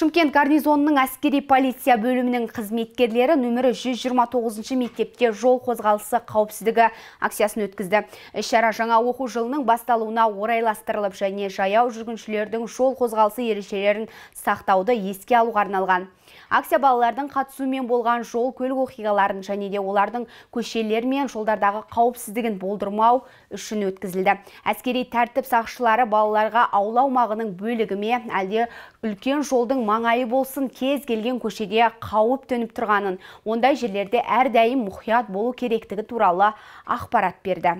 Шымкент гарнизонының әскери полиция бөлімінің қызметкерлері нөмірі 129 мектепте жол қозғалысы қауіпсіздігі акциясын өткізді. Шара жаңа оқу жылының басталуына орайластырылып және жаяу жүргіншілердің жол қозғалысы ережелерін сақтауды еске алуға арналған. Акция балалардың қатысуымен болған жол көлік оқиғаларын және де олардың көшелер мен жолдардағы қауіпсіздігін болдырмау үшін өткізілді. Әскери тәртіп сақшылары балаларға аула аумағының бөлігіме әлде үлкен жолдың маңайы болсын кез келген көшеге қауіп төніп тұрғанын ондай жерлерде әрдайым мұқият болу керектігі туралы ақпарат берді